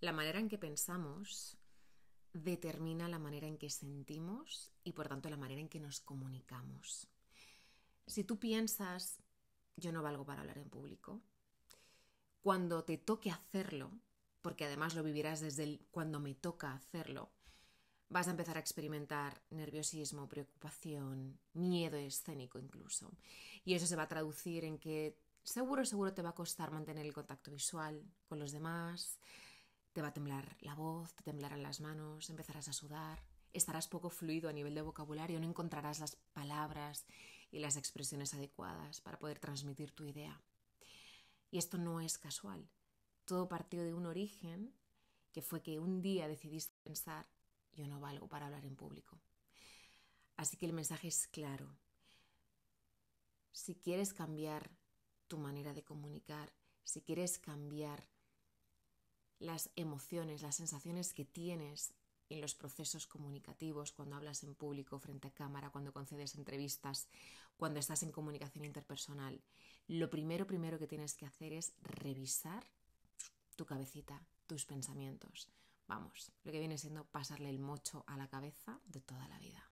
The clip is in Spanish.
La manera en que pensamos determina la manera en que sentimos y por tanto la manera en que nos comunicamos. Si tú piensas, yo no valgo para hablar en público, cuando te toque hacerlo, porque además lo vivirás desde el, cuando me toca hacerlo, vas a empezar a experimentar nerviosismo, preocupación, miedo escénico incluso. Y eso se va a traducir en que seguro, seguro te va a costar mantener el contacto visual con los demás, te va a temblar la voz, te temblarán las manos, empezarás a sudar, estarás poco fluido a nivel de vocabulario, no encontrarás las palabras y las expresiones adecuadas para poder transmitir tu idea. Y esto no es casual. Todo partió de un origen que fue que un día decidiste pensar, yo no valgo para hablar en público. Así que el mensaje es claro. Si quieres cambiar tu manera de comunicar, si quieres cambiar las emociones, las sensaciones que tienes en los procesos comunicativos, cuando hablas en público, frente a cámara, cuando concedes entrevistas, cuando estás en comunicación interpersonal, lo primero, primero que tienes que hacer es revisar tu cabecita, tus pensamientos. Vamos, lo que viene siendo pasarle el mocho a la cabeza de toda la vida.